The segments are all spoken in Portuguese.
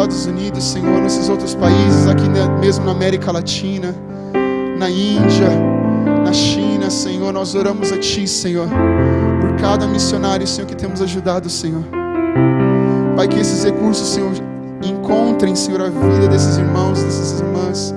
Estados Unidos, Senhor, nesses outros países, aqui mesmo na América Latina, na Índia, na China, Senhor, nós oramos a Ti, Senhor, por cada missionário, Senhor, que temos ajudado, Senhor. Pai, que esses recursos, Senhor, encontrem, Senhor, a vida desses irmãos, dessas irmãs.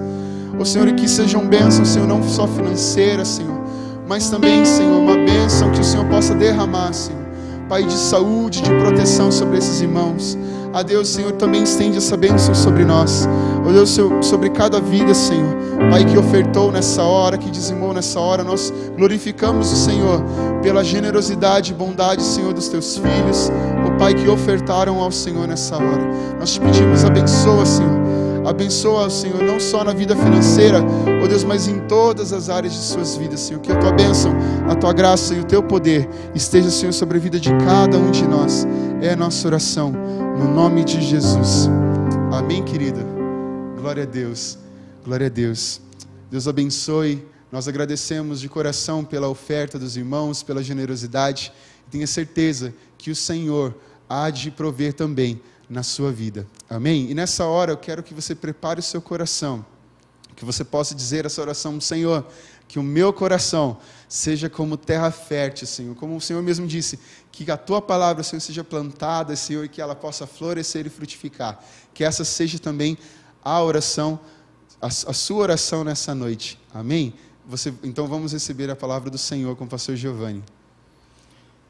Ô Senhor, e que sejam bênçãos, Senhor, não só financeiras, Senhor, mas também, Senhor, uma bênção que o Senhor possa derramar, Senhor. Pai, de saúde, de proteção sobre esses irmãos. A Deus, Senhor, também estende essa bênção sobre nós. Ó Deus, sobre cada vida, Senhor. Pai, que ofertou nessa hora, que dizimou nessa hora, nós glorificamos o Senhor pela generosidade e bondade, Senhor, dos teus filhos. Ó Pai, que ofertaram ao Senhor nessa hora. Nós te pedimos, abençoa, Senhor Abençoa, Senhor, não só na vida financeira, ó oh Deus, mas em todas as áreas de suas vidas, Senhor. Que a tua bênção, a tua graça e o teu poder esteja, Senhor, sobre a vida de cada um de nós. É a nossa oração, no nome de Jesus. Amém, querida. Glória a Deus. Glória a Deus. Deus abençoe. Nós agradecemos de coração pela oferta dos irmãos, pela generosidade. Tenha certeza que o Senhor há de prover também na sua vida. Amém? E nessa hora eu quero que você prepare o seu coração, que você possa dizer essa oração, Senhor, que o meu coração seja como terra fértil, Senhor. Como o Senhor mesmo disse, que a tua palavra, Senhor, seja plantada, Senhor, e que ela possa florescer e frutificar. Que essa seja também a oração, a, a sua oração nessa noite. Amém? Você, então vamos receber a palavra do Senhor com o pastor Giovanni.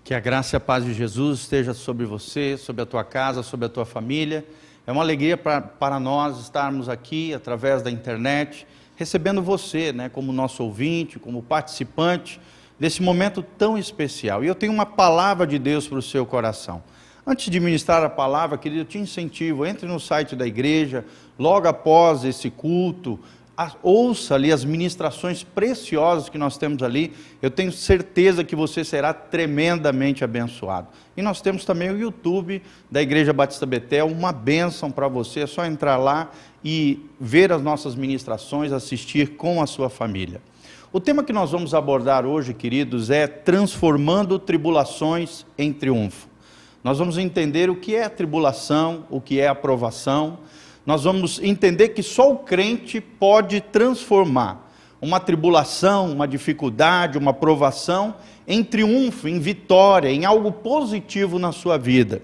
Que a graça e a paz de Jesus esteja sobre você, sobre a tua casa, sobre a tua família. É uma alegria pra, para nós estarmos aqui através da internet, recebendo você, né, como nosso ouvinte, como participante desse momento tão especial. E eu tenho uma palavra de Deus para o seu coração. Antes de ministrar a palavra, querido, eu te incentivo, entre no site da igreja, logo após esse culto, ouça ali as ministrações preciosas que nós temos ali. Eu tenho certeza que você será tremendamente abençoado. E nós temos também o YouTube da Igreja Batista Betel, uma bênção para você. É só entrar lá e ver as nossas ministrações, assistir com a sua família. O tema que nós vamos abordar hoje, queridos, é transformando tribulações em triunfo. Nós vamos entender o que é tribulação, o que é aprovação nós vamos entender que só o crente pode transformar uma tribulação, uma dificuldade, uma provação em triunfo, em vitória, em algo positivo na sua vida.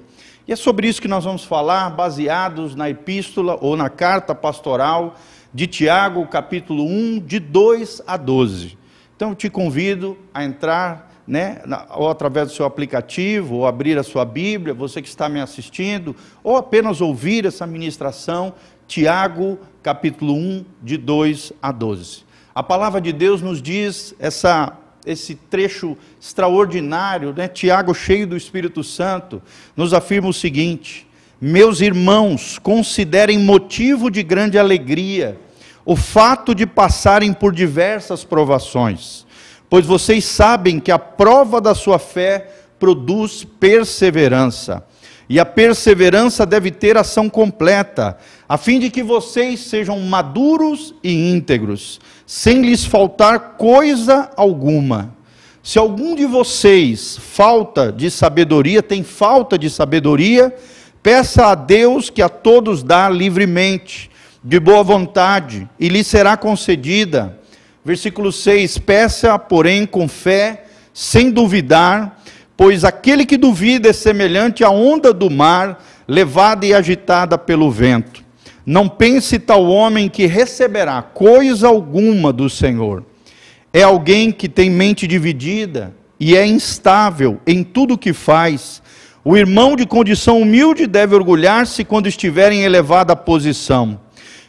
E é sobre isso que nós vamos falar, baseados na epístola ou na carta pastoral de Tiago, capítulo 1, de 2 a 12. Então eu te convido a entrar né, ou através do seu aplicativo, ou abrir a sua Bíblia, você que está me assistindo, ou apenas ouvir essa ministração, Tiago, capítulo 1, de 2 a 12. A palavra de Deus nos diz essa, esse trecho extraordinário, né? Tiago, cheio do Espírito Santo, nos afirma o seguinte: Meus irmãos, considerem motivo de grande alegria o fato de passarem por diversas provações pois vocês sabem que a prova da sua fé produz perseverança. E a perseverança deve ter ação completa, a fim de que vocês sejam maduros e íntegros, sem lhes faltar coisa alguma. Se algum de vocês falta de sabedoria, tem falta de sabedoria, peça a Deus que a todos dá livremente, de boa vontade, e lhe será concedida Versículo 6: Peça, porém, com fé, sem duvidar, pois aquele que duvida é semelhante à onda do mar, levada e agitada pelo vento. Não pense tal homem que receberá coisa alguma do Senhor. É alguém que tem mente dividida e é instável em tudo o que faz. O irmão de condição humilde deve orgulhar-se quando estiver em elevada posição.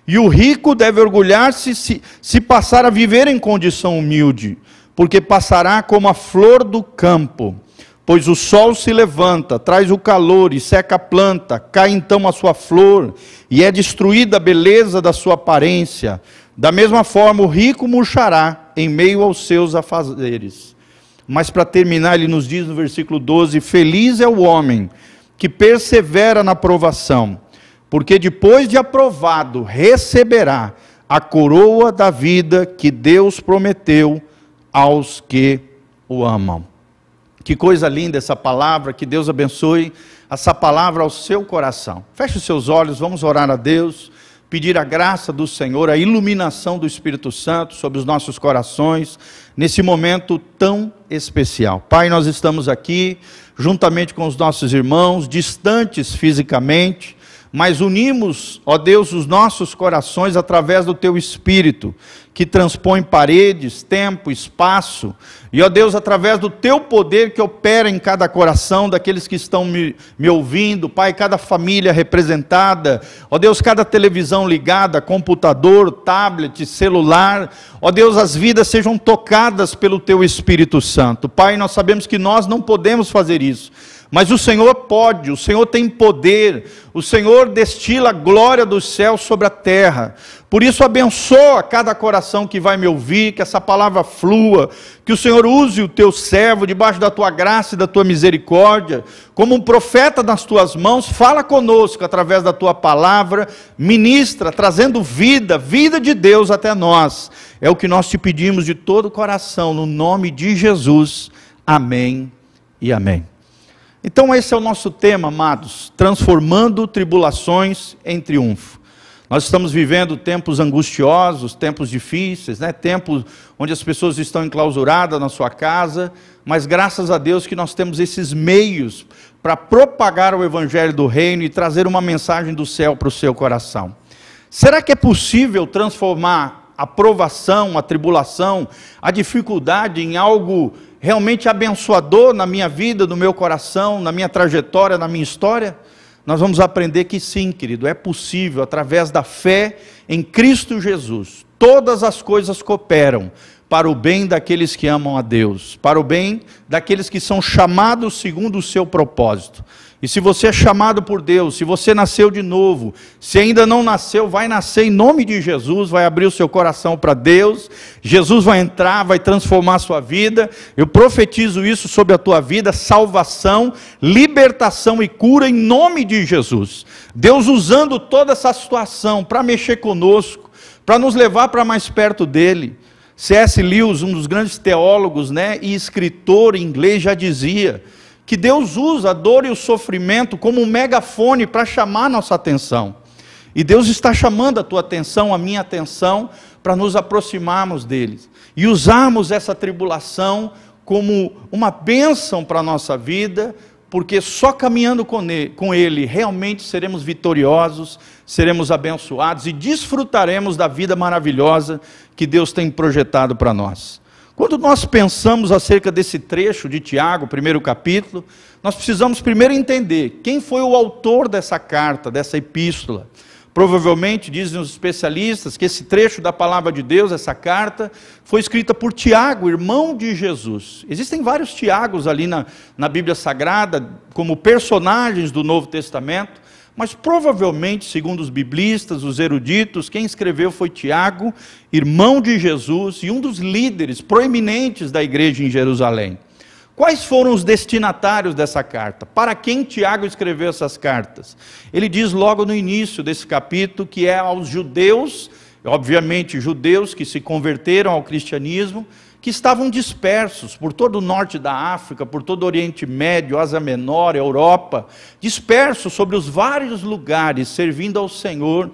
E o rico deve orgulhar-se se, se passar a viver em condição humilde, porque passará como a flor do campo. Pois o sol se levanta, traz o calor e seca a planta, cai então a sua flor, e é destruída a beleza da sua aparência. Da mesma forma, o rico murchará em meio aos seus afazeres. Mas para terminar, ele nos diz no versículo 12: Feliz é o homem que persevera na provação porque depois de aprovado, receberá a coroa da vida que Deus prometeu aos que o amam. Que coisa linda essa palavra, que Deus abençoe essa palavra ao seu coração. Feche os seus olhos, vamos orar a Deus, pedir a graça do Senhor, a iluminação do Espírito Santo sobre os nossos corações, nesse momento tão especial. Pai, nós estamos aqui juntamente com os nossos irmãos, distantes fisicamente, mas unimos, ó Deus, os nossos corações através do teu espírito, que transpõe paredes, tempo, espaço, e ó Deus, através do teu poder que opera em cada coração daqueles que estão me, me ouvindo, Pai, cada família representada, ó Deus, cada televisão ligada, computador, tablet, celular, ó Deus, as vidas sejam tocadas pelo teu Espírito Santo. Pai, nós sabemos que nós não podemos fazer isso mas o Senhor pode, o Senhor tem poder, o Senhor destila a glória dos céus sobre a terra. Por isso, abençoa cada coração que vai me ouvir, que essa palavra flua, que o Senhor use o teu servo debaixo da tua graça e da tua misericórdia, como um profeta nas tuas mãos, fala conosco através da tua palavra, ministra, trazendo vida, vida de Deus até nós. É o que nós te pedimos de todo o coração, no nome de Jesus. Amém e amém. Então, esse é o nosso tema, amados: transformando tribulações em triunfo. Nós estamos vivendo tempos angustiosos, tempos difíceis, né? tempos onde as pessoas estão enclausuradas na sua casa, mas graças a Deus que nós temos esses meios para propagar o Evangelho do Reino e trazer uma mensagem do céu para o seu coração. Será que é possível transformar a provação, a tribulação, a dificuldade em algo realmente abençoador na minha vida, no meu coração, na minha trajetória, na minha história? Nós vamos aprender que sim, querido, é possível, através da fé em Cristo Jesus. Todas as coisas cooperam para o bem daqueles que amam a Deus, para o bem daqueles que são chamados segundo o seu propósito. E se você é chamado por Deus, se você nasceu de novo, se ainda não nasceu, vai nascer em nome de Jesus, vai abrir o seu coração para Deus. Jesus vai entrar, vai transformar a sua vida. Eu profetizo isso sobre a tua vida: salvação, libertação e cura em nome de Jesus. Deus usando toda essa situação para mexer conosco, para nos levar para mais perto dEle. C.S. Lewis, um dos grandes teólogos né, e escritor em inglês, já dizia que Deus usa a dor e o sofrimento como um megafone para chamar nossa atenção. E Deus está chamando a tua atenção, a minha atenção, para nos aproximarmos deles e usarmos essa tribulação como uma bênção para a nossa vida, porque só caminhando com Ele realmente seremos vitoriosos, seremos abençoados e desfrutaremos da vida maravilhosa que Deus tem projetado para nós. Quando nós pensamos acerca desse trecho de Tiago, primeiro capítulo, nós precisamos primeiro entender quem foi o autor dessa carta, dessa epístola. Provavelmente, dizem os especialistas, que esse trecho da palavra de Deus, essa carta, foi escrita por Tiago, irmão de Jesus. Existem vários Tiagos ali na, na Bíblia Sagrada, como personagens do Novo Testamento, mas provavelmente, segundo os biblistas, os eruditos, quem escreveu foi Tiago, irmão de Jesus e um dos líderes proeminentes da igreja em Jerusalém. Quais foram os destinatários dessa carta? Para quem Tiago escreveu essas cartas? Ele diz logo no início desse capítulo que é aos judeus, obviamente judeus que se converteram ao cristianismo, que estavam dispersos por todo o norte da África, por todo o Oriente Médio, Ásia Menor, Europa, dispersos sobre os vários lugares, servindo ao Senhor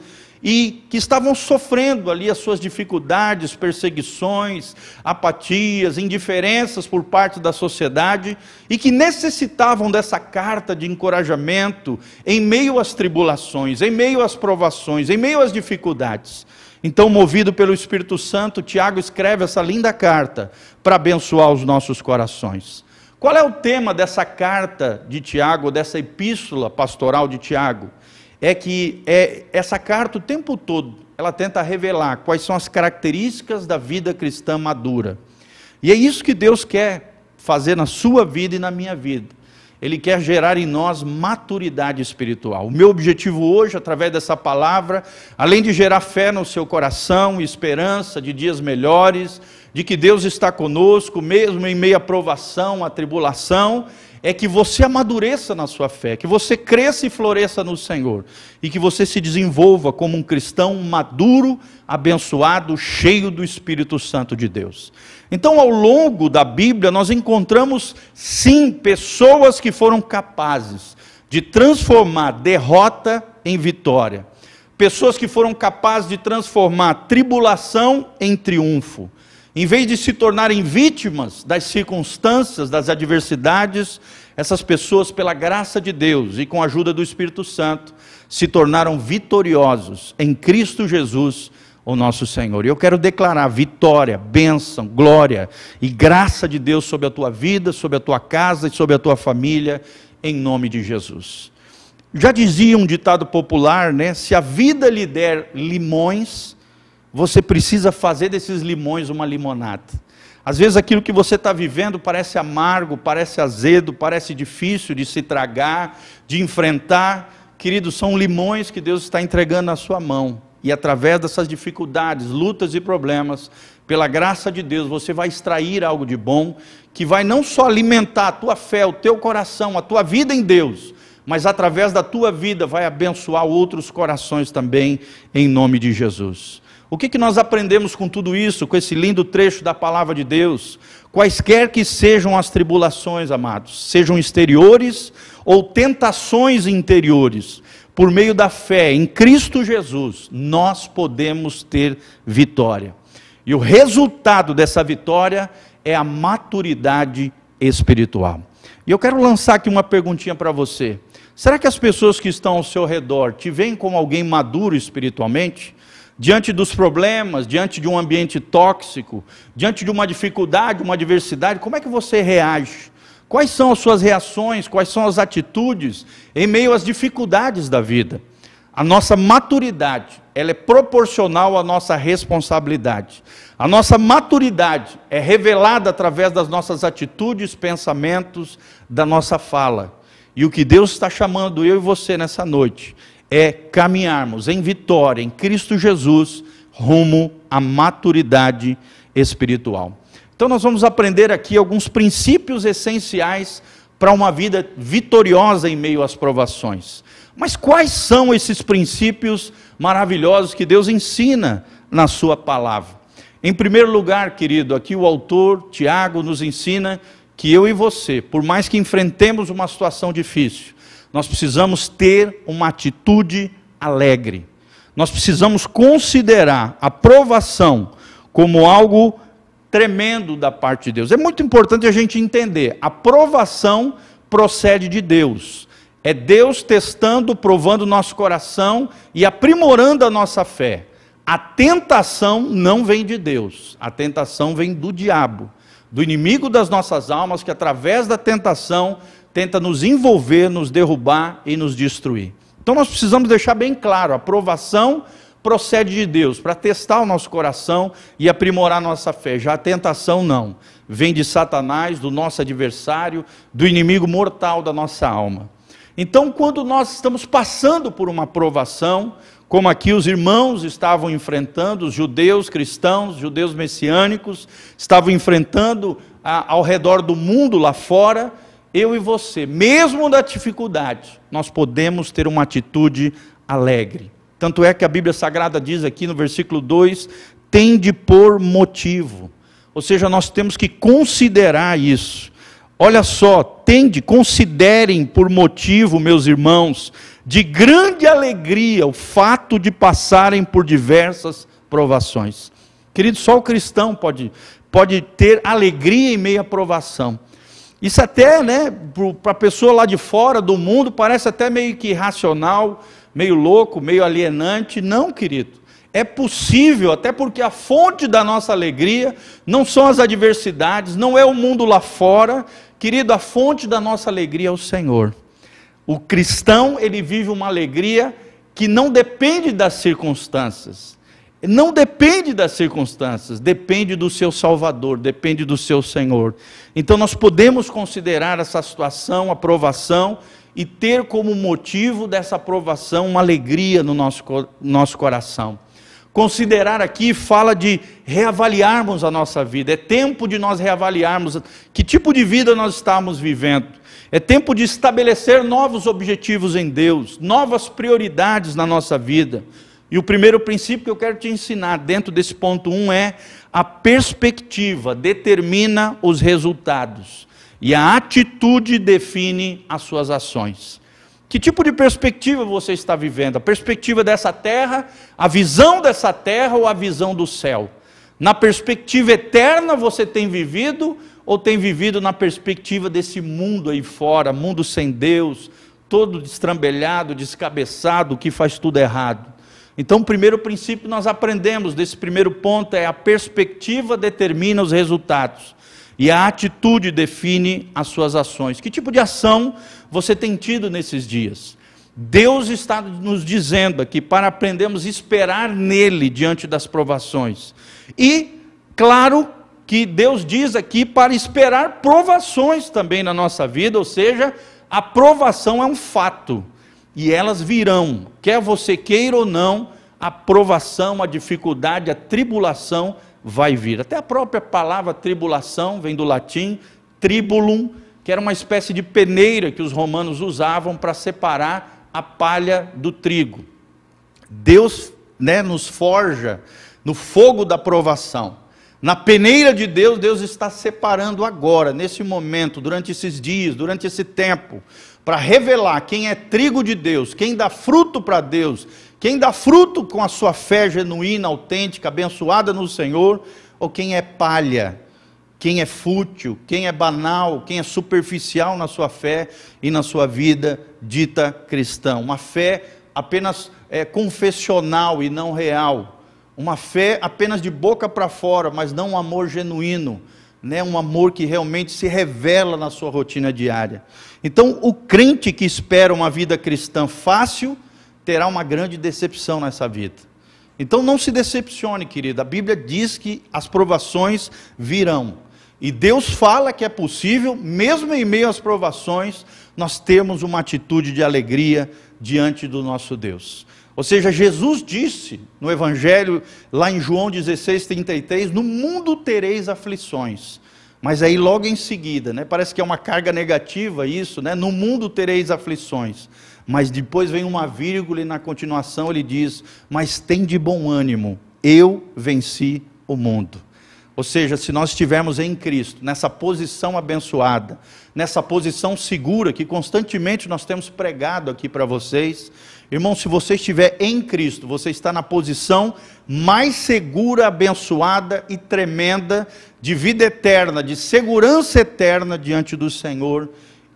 e que estavam sofrendo ali as suas dificuldades, perseguições, apatias, indiferenças por parte da sociedade e que necessitavam dessa carta de encorajamento em meio às tribulações, em meio às provações, em meio às dificuldades. Então, movido pelo Espírito Santo, Tiago escreve essa linda carta para abençoar os nossos corações. Qual é o tema dessa carta de Tiago, dessa epístola pastoral de Tiago? É que é, essa carta o tempo todo ela tenta revelar quais são as características da vida cristã madura. E é isso que Deus quer fazer na sua vida e na minha vida ele quer gerar em nós maturidade espiritual. O meu objetivo hoje, através dessa palavra, além de gerar fé no seu coração, esperança de dias melhores, de que Deus está conosco, mesmo em meio à provação, à tribulação, é que você amadureça na sua fé, que você cresça e floresça no Senhor, e que você se desenvolva como um cristão maduro, abençoado, cheio do Espírito Santo de Deus. Então, ao longo da Bíblia, nós encontramos sim pessoas que foram capazes de transformar derrota em vitória, pessoas que foram capazes de transformar tribulação em triunfo. Em vez de se tornarem vítimas das circunstâncias, das adversidades, essas pessoas, pela graça de Deus e com a ajuda do Espírito Santo, se tornaram vitoriosos em Cristo Jesus o nosso Senhor. E eu quero declarar vitória, bênção, glória e graça de Deus sobre a tua vida, sobre a tua casa e sobre a tua família, em nome de Jesus. Já dizia um ditado popular, né? Se a vida lhe der limões, você precisa fazer desses limões uma limonada. Às vezes aquilo que você está vivendo parece amargo, parece azedo, parece difícil de se tragar, de enfrentar. Queridos, são limões que Deus está entregando na sua mão e através dessas dificuldades, lutas e problemas, pela graça de Deus, você vai extrair algo de bom, que vai não só alimentar a tua fé, o teu coração, a tua vida em Deus, mas através da tua vida vai abençoar outros corações também, em nome de Jesus. O que, que nós aprendemos com tudo isso, com esse lindo trecho da palavra de Deus? Quaisquer que sejam as tribulações, amados, sejam exteriores ou tentações interiores, por meio da fé em Cristo Jesus, nós podemos ter vitória. E o resultado dessa vitória é a maturidade espiritual. E eu quero lançar aqui uma perguntinha para você. Será que as pessoas que estão ao seu redor te veem como alguém maduro espiritualmente? Diante dos problemas, diante de um ambiente tóxico, diante de uma dificuldade, uma adversidade, como é que você reage? Quais são as suas reações, quais são as atitudes em meio às dificuldades da vida? A nossa maturidade, ela é proporcional à nossa responsabilidade. A nossa maturidade é revelada através das nossas atitudes, pensamentos, da nossa fala. E o que Deus está chamando eu e você nessa noite é caminharmos em vitória em Cristo Jesus rumo à maturidade espiritual. Então, nós vamos aprender aqui alguns princípios essenciais para uma vida vitoriosa em meio às provações. Mas quais são esses princípios maravilhosos que Deus ensina na Sua palavra? Em primeiro lugar, querido, aqui o autor Tiago nos ensina que eu e você, por mais que enfrentemos uma situação difícil, nós precisamos ter uma atitude alegre. Nós precisamos considerar a provação como algo tremendo da parte de Deus. É muito importante a gente entender: a provação procede de Deus. É Deus testando, provando o nosso coração e aprimorando a nossa fé. A tentação não vem de Deus, a tentação vem do diabo, do inimigo das nossas almas, que através da tentação tenta nos envolver, nos derrubar e nos destruir. Então nós precisamos deixar bem claro: a provação procede de Deus, para testar o nosso coração e aprimorar nossa fé. Já a tentação não. Vem de Satanás, do nosso adversário, do inimigo mortal da nossa alma. Então, quando nós estamos passando por uma provação, como aqui os irmãos estavam enfrentando, os judeus cristãos, judeus messiânicos, estavam enfrentando a, ao redor do mundo lá fora, eu e você, mesmo da dificuldade, nós podemos ter uma atitude alegre. Tanto é que a Bíblia Sagrada diz aqui no versículo 2: tende por motivo. Ou seja, nós temos que considerar isso. Olha só, tende, considerem por motivo, meus irmãos, de grande alegria o fato de passarem por diversas provações. Querido, só o cristão pode, pode ter alegria em meio à provação. Isso até, né, para a pessoa lá de fora do mundo, parece até meio que irracional, meio louco, meio alienante. Não, querido. É possível, até porque a fonte da nossa alegria não são as adversidades, não é o mundo lá fora. Querido, a fonte da nossa alegria é o Senhor. O cristão, ele vive uma alegria que não depende das circunstâncias. Não depende das circunstâncias, depende do seu Salvador, depende do seu Senhor. Então nós podemos considerar essa situação, a provação, e ter como motivo dessa aprovação uma alegria no nosso, nosso coração. Considerar aqui fala de reavaliarmos a nossa vida. É tempo de nós reavaliarmos que tipo de vida nós estamos vivendo. É tempo de estabelecer novos objetivos em Deus, novas prioridades na nossa vida. E o primeiro princípio que eu quero te ensinar dentro desse ponto 1 um é a perspectiva determina os resultados. E a atitude define as suas ações. Que tipo de perspectiva você está vivendo? A perspectiva dessa terra, a visão dessa terra ou a visão do céu? Na perspectiva eterna você tem vivido ou tem vivido na perspectiva desse mundo aí fora, mundo sem Deus, todo destrambelhado, descabeçado, que faz tudo errado? Então, o primeiro princípio nós aprendemos desse primeiro ponto é a perspectiva determina os resultados. E a atitude define as suas ações. Que tipo de ação você tem tido nesses dias? Deus está nos dizendo aqui para aprendermos a esperar nele diante das provações. E, claro, que Deus diz aqui para esperar provações também na nossa vida, ou seja, a provação é um fato. E elas virão, quer você queira ou não, a provação, a dificuldade, a tribulação vai vir. Até a própria palavra tribulação vem do latim tribulum, que era uma espécie de peneira que os romanos usavam para separar a palha do trigo. Deus né, nos forja no fogo da provação. Na peneira de Deus, Deus está separando agora, nesse momento, durante esses dias, durante esse tempo, para revelar quem é trigo de Deus, quem dá fruto para Deus quem dá fruto com a sua fé genuína, autêntica, abençoada no Senhor, ou quem é palha, quem é fútil, quem é banal, quem é superficial na sua fé e na sua vida dita cristã. Uma fé apenas é, confessional e não real. Uma fé apenas de boca para fora, mas não um amor genuíno. Né, um amor que realmente se revela na sua rotina diária. Então, o crente que espera uma vida cristã fácil terá uma grande decepção nessa vida. Então não se decepcione, querida. A Bíblia diz que as provações virão. E Deus fala que é possível, mesmo em meio às provações, nós temos uma atitude de alegria diante do nosso Deus. Ou seja, Jesus disse no Evangelho, lá em João 16, 33, no mundo tereis aflições. Mas aí logo em seguida, né, parece que é uma carga negativa isso, né, no mundo tereis aflições. Mas depois vem uma vírgula e na continuação ele diz: Mas tem de bom ânimo, eu venci o mundo. Ou seja, se nós estivermos em Cristo, nessa posição abençoada, nessa posição segura que constantemente nós temos pregado aqui para vocês, irmão, se você estiver em Cristo, você está na posição mais segura, abençoada e tremenda de vida eterna, de segurança eterna diante do Senhor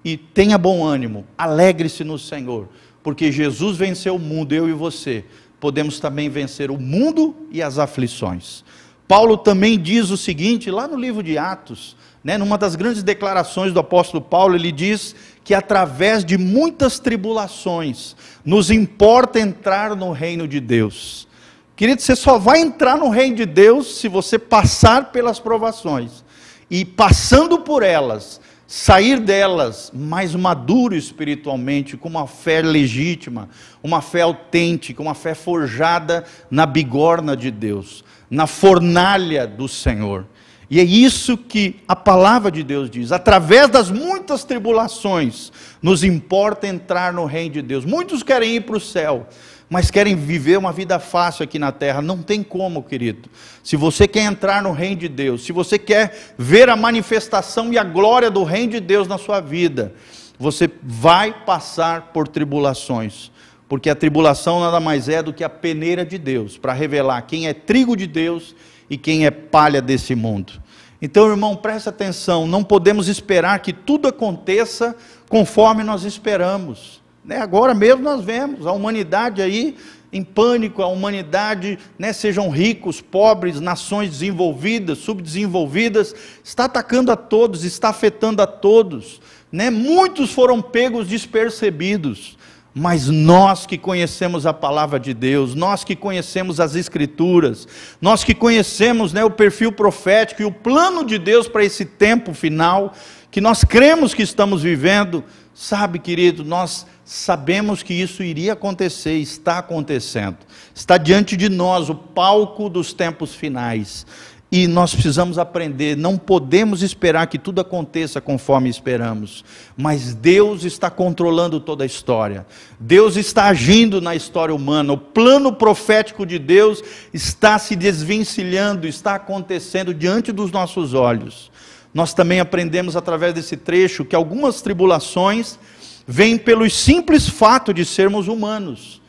e tenha bom ânimo, alegre-se no Senhor, porque Jesus venceu o mundo, eu e você podemos também vencer o mundo e as aflições. Paulo também diz o seguinte, lá no livro de Atos, né, numa das grandes declarações do apóstolo Paulo, ele diz que através de muitas tribulações nos importa entrar no reino de Deus. Querido, você só vai entrar no reino de Deus se você passar pelas provações. E passando por elas, sair delas mais maduro espiritualmente, com uma fé legítima, uma fé autêntica, uma fé forjada na bigorna de Deus, na fornalha do Senhor. E é isso que a palavra de Deus diz. Através das muitas tribulações, nos importa entrar no reino de Deus. Muitos querem ir para o céu, mas querem viver uma vida fácil aqui na terra. Não tem como, querido. Se você quer entrar no reino de Deus, se você quer ver a manifestação e a glória do reino de Deus na sua vida, você vai passar por tribulações. Porque a tribulação nada mais é do que a peneira de Deus para revelar quem é trigo de Deus e quem é palha desse mundo. Então, irmão, preste atenção, não podemos esperar que tudo aconteça conforme nós esperamos. Né? Agora mesmo nós vemos a humanidade aí em pânico, a humanidade, né, sejam ricos, pobres, nações desenvolvidas, subdesenvolvidas, está atacando a todos, está afetando a todos. Né? Muitos foram pegos despercebidos. Mas nós que conhecemos a palavra de Deus, nós que conhecemos as Escrituras, nós que conhecemos né, o perfil profético e o plano de Deus para esse tempo final, que nós cremos que estamos vivendo, Sabe, querido, nós sabemos que isso iria acontecer, está acontecendo. Está diante de nós o palco dos tempos finais. E nós precisamos aprender, não podemos esperar que tudo aconteça conforme esperamos, mas Deus está controlando toda a história, Deus está agindo na história humana, o plano profético de Deus está se desvencilhando, está acontecendo diante dos nossos olhos. Nós também aprendemos através desse trecho que algumas tribulações vêm pelo simples fato de sermos humanos.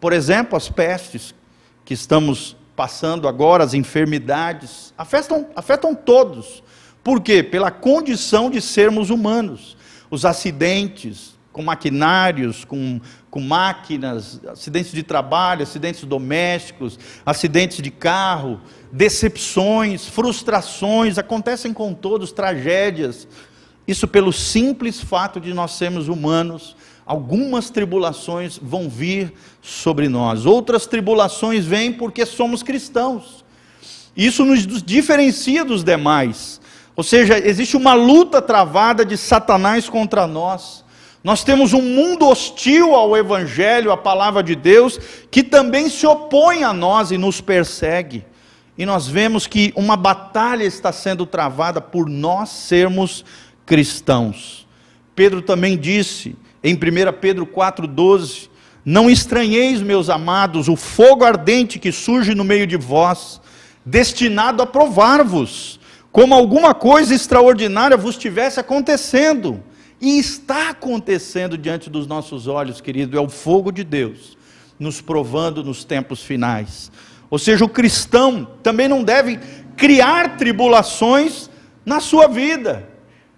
Por exemplo, as pestes que estamos passando agora, as enfermidades, afetam, afetam todos. Por quê? Pela condição de sermos humanos. Os acidentes, com maquinários, com, com máquinas, acidentes de trabalho, acidentes domésticos, acidentes de carro, decepções, frustrações, acontecem com todos, tragédias. Isso pelo simples fato de nós sermos humanos, algumas tribulações vão vir sobre nós. Outras tribulações vêm porque somos cristãos. Isso nos diferencia dos demais. Ou seja, existe uma luta travada de Satanás contra nós. Nós temos um mundo hostil ao Evangelho, à palavra de Deus, que também se opõe a nós e nos persegue. E nós vemos que uma batalha está sendo travada por nós sermos cristãos. Pedro também disse, em 1 Pedro 4,12: Não estranheis, meus amados, o fogo ardente que surge no meio de vós, destinado a provar-vos, como alguma coisa extraordinária vos tivesse acontecendo e está acontecendo diante dos nossos olhos, querido, é o fogo de Deus nos provando nos tempos finais. Ou seja, o cristão também não deve criar tribulações na sua vida.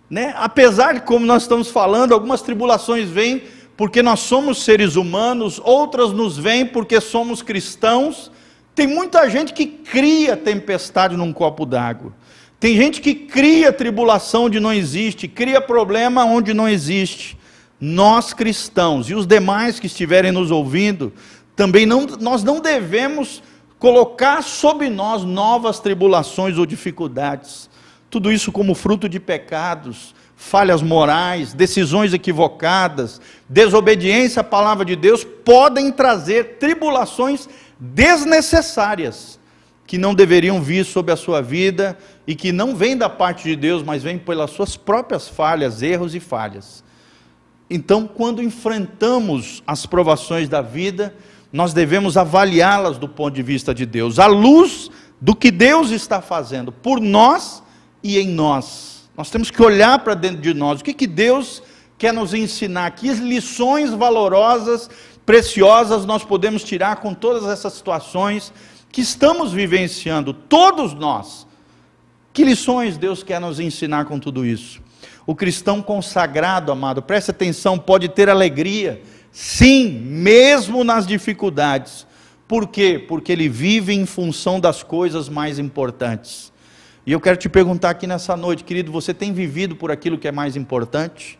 Né? Apesar de, como nós estamos falando, algumas tribulações vêm porque nós somos seres humanos, outras nos vêm porque somos cristãos. Tem muita gente que cria tempestade num copo d'água. Tem gente que cria tribulação onde não existe, cria problema onde não existe. Nós cristãos e os demais que estiverem nos ouvindo, também não, nós não devemos colocar sobre nós novas tribulações ou dificuldades. Tudo isso como fruto de pecados, falhas morais, decisões equivocadas, desobediência à palavra de Deus podem trazer tribulações desnecessárias que não deveriam vir sobre a sua vida, e que não vem da parte de Deus, mas vem pelas suas próprias falhas, erros e falhas. Então, quando enfrentamos as provações da vida, nós devemos avaliá-las do ponto de vista de Deus, à luz do que Deus está fazendo por nós e em nós. Nós temos que olhar para dentro de nós, o que, que Deus quer nos ensinar, que lições valorosas, preciosas nós podemos tirar com todas essas situações que estamos vivenciando, todos nós que lições Deus quer nos ensinar com tudo isso? O cristão consagrado, amado, preste atenção, pode ter alegria, sim, mesmo nas dificuldades. Por quê? Porque ele vive em função das coisas mais importantes. E eu quero te perguntar aqui nessa noite, querido, você tem vivido por aquilo que é mais importante?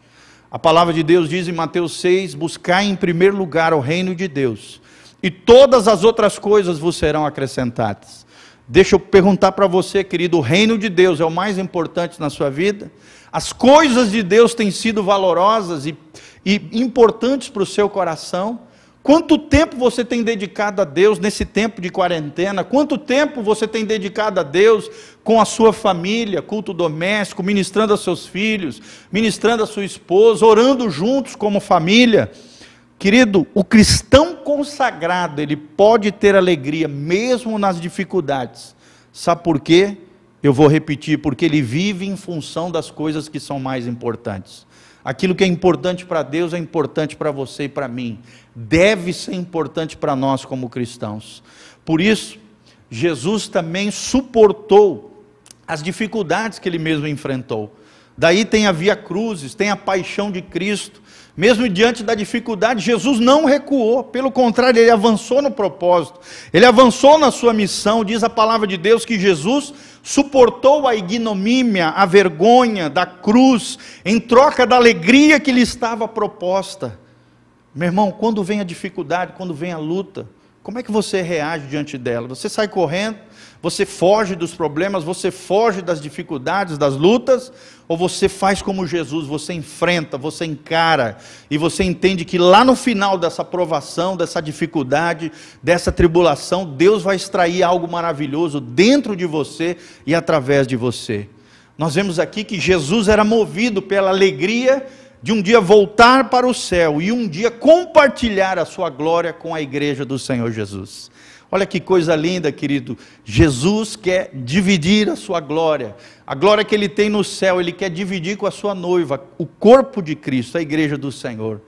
A palavra de Deus diz em Mateus 6: buscar em primeiro lugar o reino de Deus, e todas as outras coisas vos serão acrescentadas. Deixa eu perguntar para você, querido, o reino de Deus é o mais importante na sua vida? As coisas de Deus têm sido valorosas e, e importantes para o seu coração? Quanto tempo você tem dedicado a Deus nesse tempo de quarentena? Quanto tempo você tem dedicado a Deus com a sua família, culto doméstico, ministrando a seus filhos, ministrando a sua esposa, orando juntos como família? Querido, o cristão consagrado, ele pode ter alegria mesmo nas dificuldades. Sabe por quê? Eu vou repetir, porque ele vive em função das coisas que são mais importantes. Aquilo que é importante para Deus é importante para você e para mim. Deve ser importante para nós como cristãos. Por isso, Jesus também suportou as dificuldades que ele mesmo enfrentou. Daí tem a Via Cruzes, tem a paixão de Cristo, mesmo diante da dificuldade, Jesus não recuou, pelo contrário, ele avançou no propósito, ele avançou na sua missão. Diz a palavra de Deus que Jesus suportou a ignomínia, a vergonha da cruz, em troca da alegria que lhe estava proposta. Meu irmão, quando vem a dificuldade, quando vem a luta, como é que você reage diante dela? Você sai correndo, você foge dos problemas, você foge das dificuldades, das lutas, ou você faz como Jesus, você enfrenta, você encara, e você entende que lá no final dessa provação, dessa dificuldade, dessa tribulação, Deus vai extrair algo maravilhoso dentro de você e através de você. Nós vemos aqui que Jesus era movido pela alegria de um dia voltar para o céu e um dia compartilhar a sua glória com a igreja do Senhor Jesus. Olha que coisa linda, querido. Jesus quer dividir a sua glória. A glória que ele tem no céu, ele quer dividir com a sua noiva, o corpo de Cristo, a igreja do Senhor.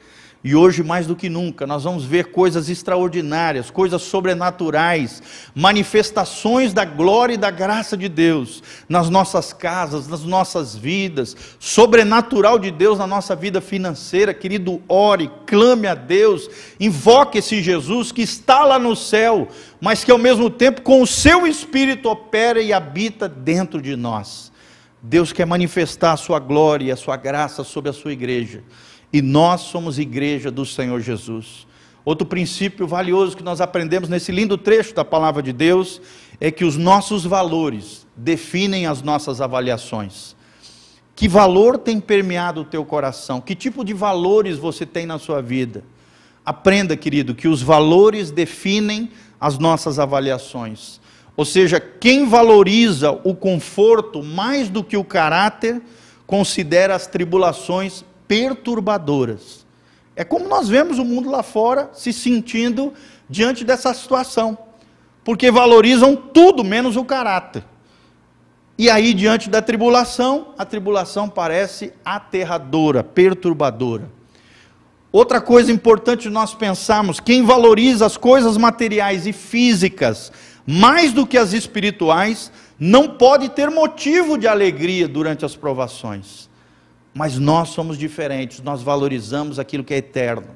E hoje, mais do que nunca, nós vamos ver coisas extraordinárias, coisas sobrenaturais, manifestações da glória e da graça de Deus nas nossas casas, nas nossas vidas, sobrenatural de Deus na nossa vida financeira. Querido, ore, clame a Deus, invoque esse Jesus que está lá no céu, mas que ao mesmo tempo, com o seu espírito, opera e habita dentro de nós. Deus quer manifestar a sua glória e a sua graça sobre a sua igreja. E nós somos igreja do Senhor Jesus. Outro princípio valioso que nós aprendemos nesse lindo trecho da palavra de Deus é que os nossos valores definem as nossas avaliações. Que valor tem permeado o teu coração? Que tipo de valores você tem na sua vida? Aprenda, querido, que os valores definem as nossas avaliações. Ou seja, quem valoriza o conforto mais do que o caráter, considera as tribulações perturbadoras. É como nós vemos o mundo lá fora se sentindo diante dessa situação, porque valorizam tudo menos o caráter. E aí, diante da tribulação, a tribulação parece aterradora, perturbadora. Outra coisa importante nós pensarmos: quem valoriza as coisas materiais e físicas mais do que as espirituais, não pode ter motivo de alegria durante as provações. Mas nós somos diferentes, nós valorizamos aquilo que é eterno,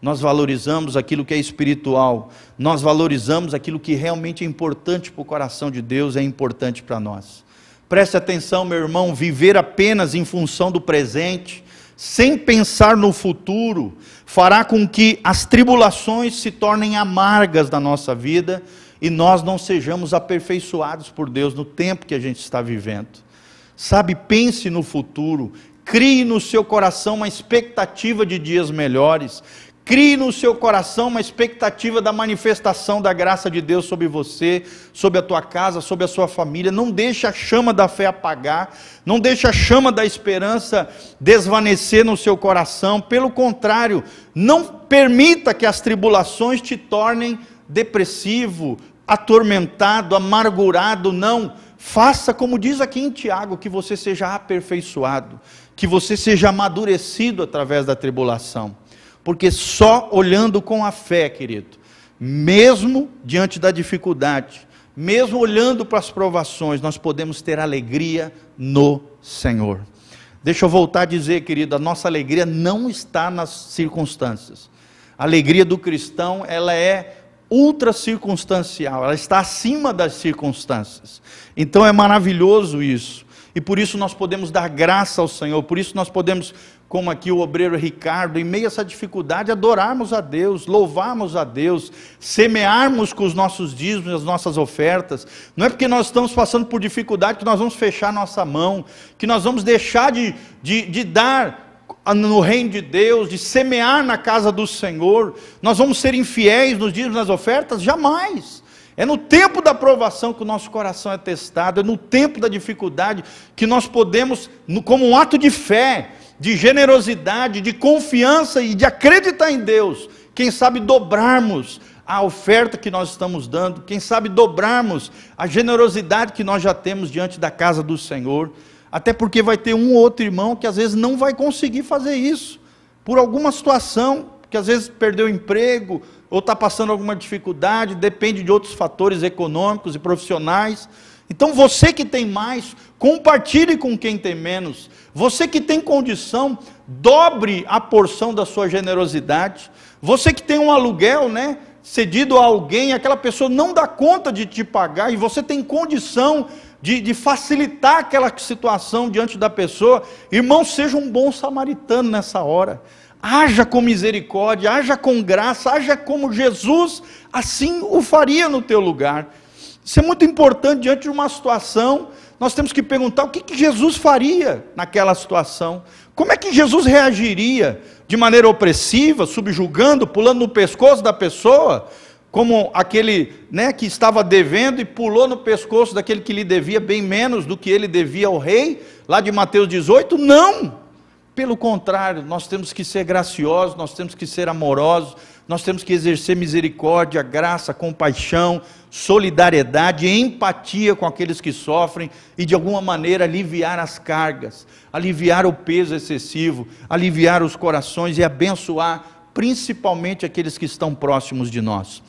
nós valorizamos aquilo que é espiritual, nós valorizamos aquilo que realmente é importante para o coração de Deus, é importante para nós. Preste atenção, meu irmão, viver apenas em função do presente, sem pensar no futuro, fará com que as tribulações se tornem amargas na nossa vida e nós não sejamos aperfeiçoados por Deus no tempo que a gente está vivendo. Sabe, pense no futuro, Crie no seu coração uma expectativa de dias melhores. Crie no seu coração uma expectativa da manifestação da graça de Deus sobre você, sobre a tua casa, sobre a sua família. Não deixe a chama da fé apagar, não deixe a chama da esperança desvanecer no seu coração. Pelo contrário, não permita que as tribulações te tornem depressivo, atormentado, amargurado. Não. Faça como diz aqui em Tiago, que você seja aperfeiçoado que você seja amadurecido através da tribulação. Porque só olhando com a fé, querido, mesmo diante da dificuldade, mesmo olhando para as provações, nós podemos ter alegria no Senhor. Deixa eu voltar a dizer, querido, a nossa alegria não está nas circunstâncias. A alegria do cristão, ela é ultra circunstancial, ela está acima das circunstâncias. Então é maravilhoso isso. E por isso nós podemos dar graça ao Senhor, por isso nós podemos, como aqui o obreiro Ricardo, em meio a essa dificuldade, adorarmos a Deus, louvarmos a Deus, semearmos com os nossos dízimos e as nossas ofertas. Não é porque nós estamos passando por dificuldade que nós vamos fechar nossa mão, que nós vamos deixar de, de, de dar no reino de Deus, de semear na casa do Senhor, nós vamos ser infiéis nos dízimos nas ofertas? Jamais. É no tempo da aprovação que o nosso coração é testado, é no tempo da dificuldade que nós podemos, como um ato de fé, de generosidade, de confiança e de acreditar em Deus, quem sabe dobrarmos a oferta que nós estamos dando, quem sabe dobrarmos a generosidade que nós já temos diante da casa do Senhor, até porque vai ter um ou outro irmão que às vezes não vai conseguir fazer isso, por alguma situação, que às vezes perdeu o emprego, ou está passando alguma dificuldade, depende de outros fatores econômicos e profissionais. Então você que tem mais, compartilhe com quem tem menos. Você que tem condição, dobre a porção da sua generosidade. Você que tem um aluguel, né, cedido a alguém, aquela pessoa não dá conta de te pagar e você tem condição de, de facilitar aquela situação diante da pessoa. Irmão, seja um bom samaritano nessa hora haja com misericórdia, haja com graça, haja como Jesus assim o faria no teu lugar. Isso é muito importante diante de uma situação. Nós temos que perguntar o que, que Jesus faria naquela situação. Como é que Jesus reagiria? De maneira opressiva, subjugando, pulando no pescoço da pessoa? Como aquele né, que estava devendo e pulou no pescoço daquele que lhe devia bem menos do que ele devia ao rei, lá de Mateus 18? Não! Pelo contrário, nós temos que ser graciosos, nós temos que ser amorosos, nós temos que exercer misericórdia, graça, compaixão, solidariedade, empatia com aqueles que sofrem e de alguma maneira aliviar as cargas, aliviar o peso excessivo, aliviar os corações e abençoar principalmente aqueles que estão próximos de nós.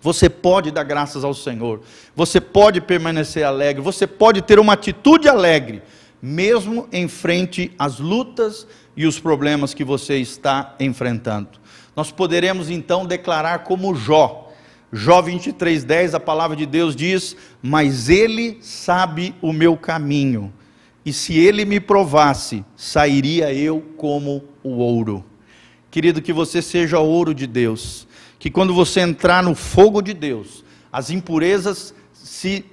Você pode dar graças ao Senhor, você pode permanecer alegre, você pode ter uma atitude alegre mesmo em frente às lutas e os problemas que você está enfrentando. Nós poderemos então declarar como Jó. Jó 23:10, a palavra de Deus diz: "Mas ele sabe o meu caminho, e se ele me provasse, sairia eu como o ouro." Querido, que você seja ouro de Deus, que quando você entrar no fogo de Deus, as impurezas se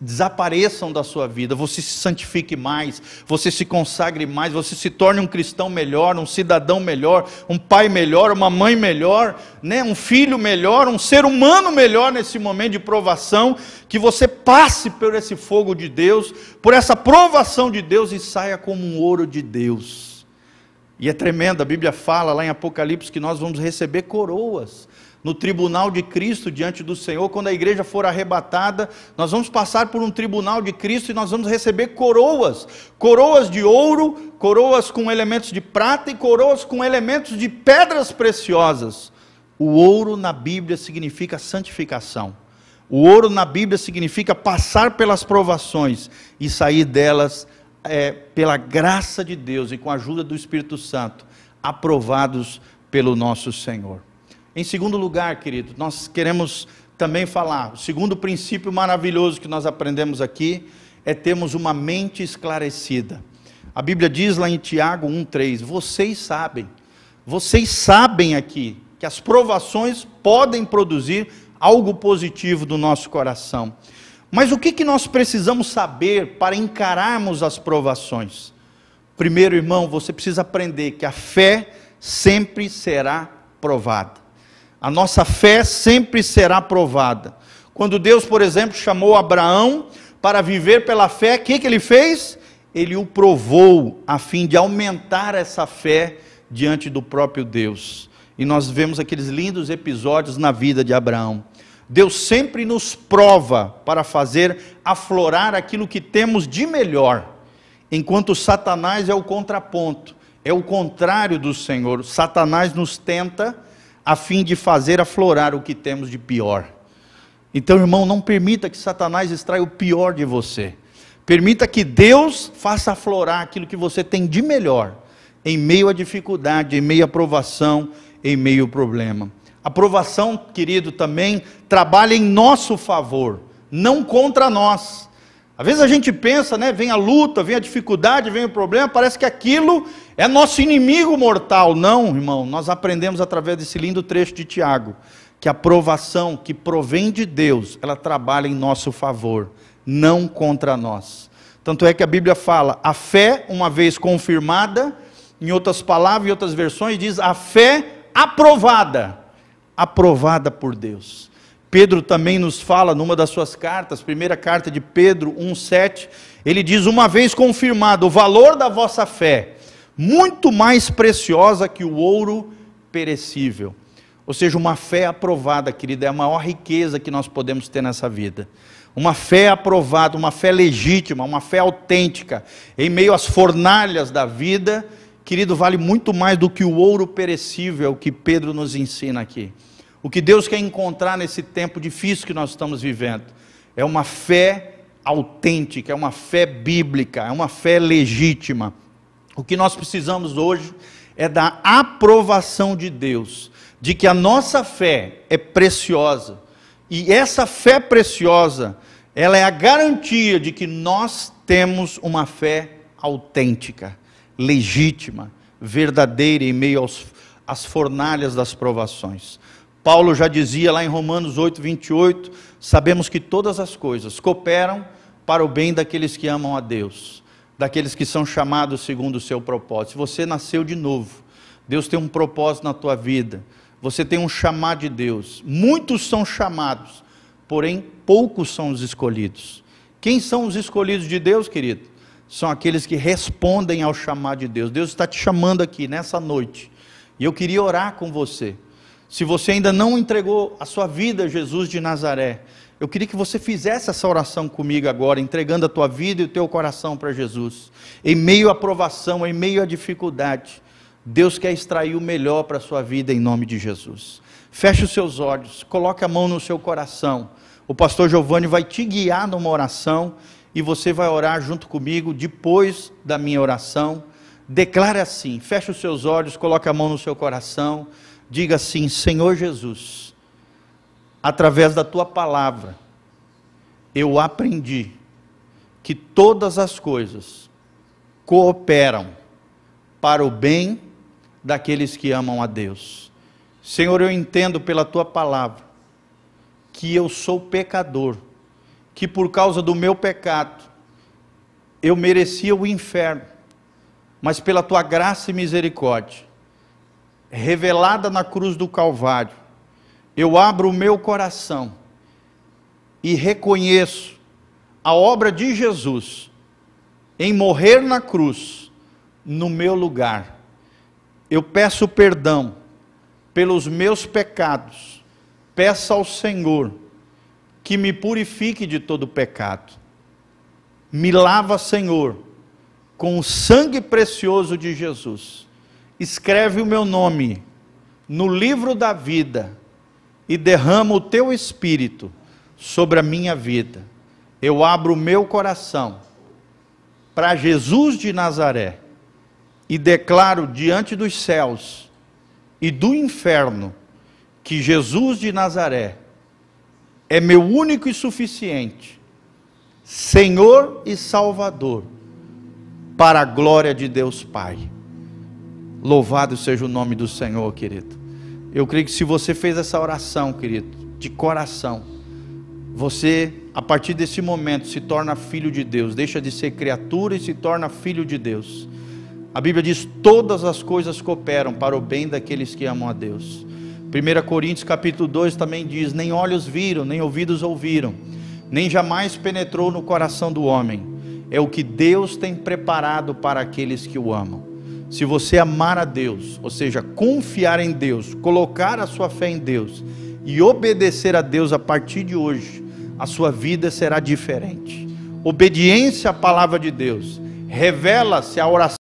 desapareçam da sua vida, você se santifique mais, você se consagre mais, você se torne um cristão melhor, um cidadão melhor, um pai melhor, uma mãe melhor, né, um filho melhor, um ser humano melhor nesse momento de provação, que você passe por esse fogo de Deus, por essa provação de Deus e saia como um ouro de Deus. E é tremendo, a Bíblia fala lá em Apocalipse que nós vamos receber coroas no tribunal de Cristo diante do Senhor. Quando a igreja for arrebatada, nós vamos passar por um tribunal de Cristo e nós vamos receber coroas coroas de ouro, coroas com elementos de prata e coroas com elementos de pedras preciosas. O ouro na Bíblia significa santificação. O ouro na Bíblia significa passar pelas provações e sair delas é, pela graça de Deus e com a ajuda do Espírito Santo, aprovados pelo nosso Senhor. Em segundo lugar, querido, nós queremos também falar, o segundo princípio maravilhoso que nós aprendemos aqui é termos uma mente esclarecida. A Bíblia diz lá em Tiago 1:3, vocês sabem. Vocês sabem aqui que as provações podem produzir algo positivo do nosso coração. Mas o que, que nós precisamos saber para encararmos as provações? Primeiro, irmão, você precisa aprender que a fé sempre será provada. A nossa fé sempre será provada. Quando Deus, por exemplo, chamou Abraão para viver pela fé, o que, que ele fez? Ele o provou a fim de aumentar essa fé diante do próprio Deus. E nós vemos aqueles lindos episódios na vida de Abraão. Deus sempre nos prova para fazer aflorar aquilo que temos de melhor, enquanto Satanás é o contraponto, é o contrário do Senhor. Satanás nos tenta a fim de fazer aflorar o que temos de pior. Então, irmão, não permita que Satanás extraia o pior de você. Permita que Deus faça aflorar aquilo que você tem de melhor, em meio à dificuldade, em meio à provação, em meio ao problema. A provação, querido, também trabalha em nosso favor, não contra nós. Às vezes a gente pensa, né, vem a luta, vem a dificuldade, vem o problema, parece que aquilo é nosso inimigo mortal. Não, irmão, nós aprendemos através desse lindo trecho de Tiago que a provação que provém de Deus, ela trabalha em nosso favor, não contra nós. Tanto é que a Bíblia fala: a fé, uma vez confirmada, em outras palavras e outras versões, diz a fé aprovada, aprovada por Deus. Pedro também nos fala numa das suas cartas, primeira carta de Pedro 1:7, ele diz: "Uma vez confirmado o valor da vossa fé, muito mais preciosa que o ouro perecível." Ou seja, uma fé aprovada, querida, é a maior riqueza que nós podemos ter nessa vida. Uma fé aprovada, uma fé legítima, uma fé autêntica, em meio às fornalhas da vida, querido, vale muito mais do que o ouro perecível que Pedro nos ensina aqui. O que Deus quer encontrar nesse tempo difícil que nós estamos vivendo é uma fé autêntica, é uma fé bíblica, é uma fé legítima. O que nós precisamos hoje é da aprovação de Deus, de que a nossa fé é preciosa. E essa fé preciosa, ela é a garantia de que nós temos uma fé autêntica, legítima, verdadeira em meio aos, às fornalhas das provações. Paulo já dizia lá em Romanos 8, 28, sabemos que todas as coisas cooperam para o bem daqueles que amam a Deus, daqueles que são chamados segundo o seu propósito. você nasceu de novo, Deus tem um propósito na tua vida, você tem um chamado de Deus. Muitos são chamados, porém poucos são os escolhidos. Quem são os escolhidos de Deus, querido? São aqueles que respondem ao chamado de Deus. Deus está te chamando aqui nessa noite. E eu queria orar com você. Se você ainda não entregou a sua vida a Jesus de Nazaré, eu queria que você fizesse essa oração comigo agora, entregando a tua vida e o teu coração para Jesus. Em meio à provação, em meio à dificuldade, Deus quer extrair o melhor para a sua vida em nome de Jesus. Feche os seus olhos, coloque a mão no seu coração. O pastor Giovanni vai te guiar numa oração e você vai orar junto comigo depois da minha oração. Declare assim: feche os seus olhos, coloque a mão no seu coração diga assim: Senhor Jesus, através da tua palavra, eu aprendi que todas as coisas cooperam para o bem daqueles que amam a Deus. Senhor, eu entendo pela tua palavra que eu sou pecador, que por causa do meu pecado eu merecia o inferno, mas pela tua graça e misericórdia revelada na cruz do Calvário, eu abro o meu coração e reconheço a obra de Jesus em morrer na cruz no meu lugar. Eu peço perdão pelos meus pecados. Peço ao Senhor que me purifique de todo pecado. Me lava, Senhor, com o sangue precioso de Jesus escreve o meu nome no livro da vida e derrama o teu espírito sobre a minha vida. Eu abro o meu coração para Jesus de Nazaré e declaro diante dos céus e do inferno que Jesus de Nazaré é meu único e suficiente Senhor e Salvador para a glória de Deus Pai. Louvado seja o nome do Senhor, querido. Eu creio que se você fez essa oração, querido, de coração, você, a partir desse momento, se torna filho de Deus, deixa de ser criatura e se torna filho de Deus. A Bíblia diz: todas as coisas cooperam para o bem daqueles que amam a Deus. 1 Coríntios capítulo 2 também diz: Nem olhos viram, nem ouvidos ouviram, nem jamais penetrou no coração do homem. É o que Deus tem preparado para aqueles que o amam se você amar a Deus, ou seja, confiar em Deus, colocar a sua fé em Deus e obedecer a Deus a partir de hoje, a sua vida será diferente. Obediência à palavra de Deus revela-se a oração.